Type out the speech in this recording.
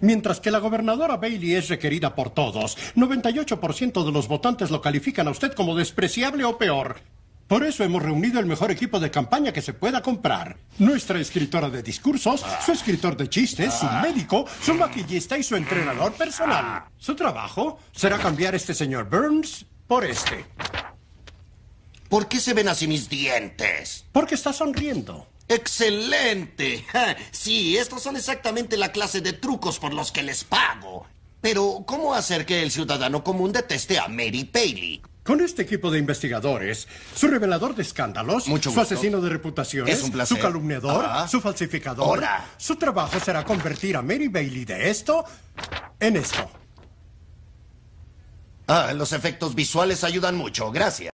mientras que la gobernadora Bailey es requerida por todos. 98% de los votantes lo califican a usted como despreciable o peor. Por eso hemos reunido el mejor equipo de campaña que se pueda comprar. Nuestra escritora de discursos, su escritor de chistes, su médico, su maquillista y su entrenador personal. Su trabajo será cambiar este señor Burns por este. ¿Por qué se ven así mis dientes? Porque está sonriendo. Excelente. Sí, estos son exactamente la clase de trucos por los que les pago. Pero, ¿cómo hacer que el ciudadano común deteste a Mary Bailey? Con este equipo de investigadores, su revelador de escándalos, su asesino de reputaciones, su calumniador, ah. su falsificador, su trabajo será convertir a Mary Bailey de esto en esto. Ah, los efectos visuales ayudan mucho, gracias.